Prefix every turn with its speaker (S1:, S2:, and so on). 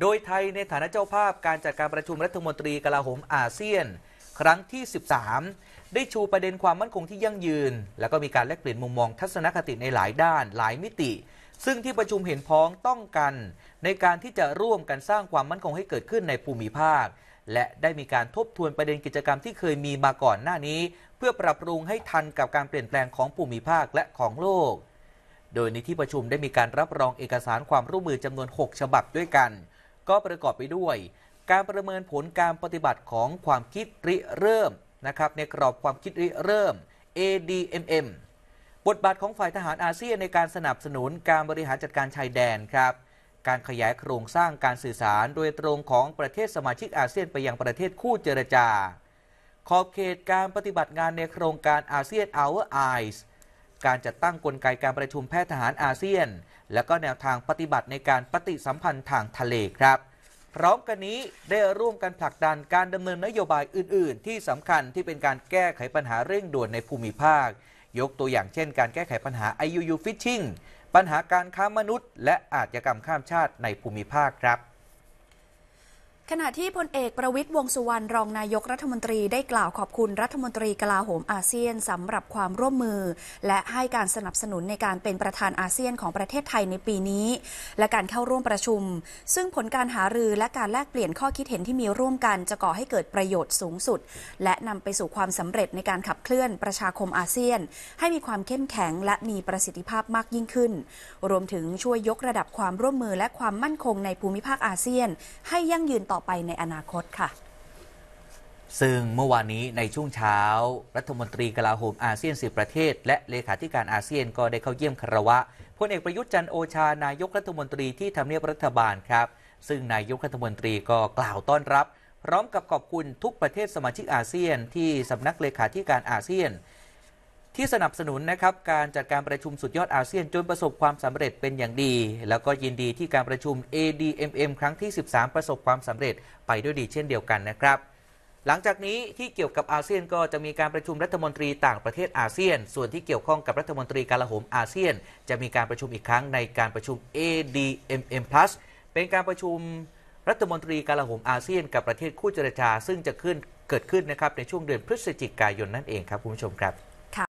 S1: โดยไทยในฐานะเจ้าภาพการจัดการประชุมรัฐมนตรีกลาโหมอาเซียน ครั้งที่ 13 ได้ชูประเด็นความมั่นคงที่ยั่งยืน แล้วก็มีการแลกเปลี่ยนมุมมองทัศนคติในหลายด้านหลายมิติ ซึ่งที่ประชุมเห็นพ้องต้องกันในการที่จะร่วมกันสร้างความมั่นคงให้เกิดขึ้นในภูมิภาค และได้มีการทบทวนประเด็นกิจกรรมที่เคยมีมาก่อนหน้านี้ เพื่อปรับปรุงให้ทันกับการเปลี่ยนแปลงของภูมิภาคและของโลก โดยในที่ประชุมได้มีการรับรองเอกสารความร่วมมือจำนวน 6 ฉบับด้วยกันก็ประกอบไปด้วย การประเมินผลการปฏิบัติของความคิดริเริ่มนะครับในกรอบความคิดริเริ่ม ADMM บทบาทของฝ่ายทหารอาเซียนในการสนับสนุนการบริหารจัดการชายแดนครับการขยายโครงสร้างการสื่อสารโดยตรงของประเทศสมาชิกอาเซียนไปยังประเทศคู่เจรจา ขอบเขตการปฏิบัติงานในโครงการอาเซียน Our Eyes การจัดตั้งกลไกการประชุมแพทย์ทหารอาเซียนและก็แนวทางปฏิบัติในการปฏิสัมพันธ์ทางทะเลครับ พร้อมกันนี้ได้ร่วมกันผลักดันการดำเนินนโยบายอื่นๆ ที่สำคัญที่เป็นการแก้ไขปัญหาเร่งด่วนในภูมิภาค ยกตัวอย่างเช่นการแก้ไขปัญหา IUU Fishing ปัญหาการค้ามนุษย์และอาชญากรรมข้ามชาติในภูมิภาคครับ
S2: ขณะที่พลเอกประวิทย์วงสุวรรณรองนายกรัฐมนตรีได้กล่าวขอบคุณรัฐมนตรีกลาโหมอาเซียนสำหรับความร่วมมือ และให้การสนับสนุนในการเป็นประธานอาเซียนของประเทศไทยในปีนี้ และการเข้าร่วมประชุม ซึ่งผลการหารือและการแลกเปลี่ยนข้อคิดเห็นที่มีร่วมกัน จะก่อให้เกิดประโยชน์สูงสุด และนำไปสู่ความสำเร็จในการขับเคลื่อนประชาคมอาเซียน ให้มีความเข้มแข็งและมีประสิทธิภาพมากยิ่งขึ้น รวมถึงช่วยยกระดับความร่วมมือและความมั่นคงในภูมิภาคอาเซียน ให้ยั่งยืนต่อไปในอนาคตค่ะ
S1: ซึ่งเมื่อวานนี้ในช่วงเช้า รัฐมนตรีกลาโหมอาเซียนสิประเทศ และเลขาธิการอาเซียนก็ได้เข้าเยี่ยมคารวะพลเอกประยุทธ์จันโอชานายกรัฐมนตรีที่ทำเนียบรัฐบาลครับ ซึ่งนายกรัฐมนตรีก็กล่าวต้อนรับ พร้อมกับขอบคุณทุกประเทศสมาชิกอาเซียนที่สำนักเลขาธิการอาเซียนที่สนับสนุนนะครับการจัดการประชุมสุดยอดอาเซียน จนประสบความสำเร็จเป็นอย่างดี แล้วก็ยินดีที่การประชุม ADMM ครั้งที่ 13 ประสบความสำเร็จไปด้วยดีเช่นเดียวกันนะครับหลังจากนี้ที่เกี่ยวกับอาเซียนก็จะมีการประชุมรัฐมนตรีต่างประเทศอาเซียน ส่วนที่เกี่ยวข้องกับรัฐมนตรีการละหมอาเซียน จะมีการประชุมอีกครั้งในการประชุม ADMM+ เป็นการประชุมรัฐมนตรีการละหมอาเซียน กับประเทศคู่เจรจาซึ่งจะขึ้นเกิดขึ้นนะครับในช่วงเดือนพฤศจิกายนนั่นเองครับคุณผู้ชมครับ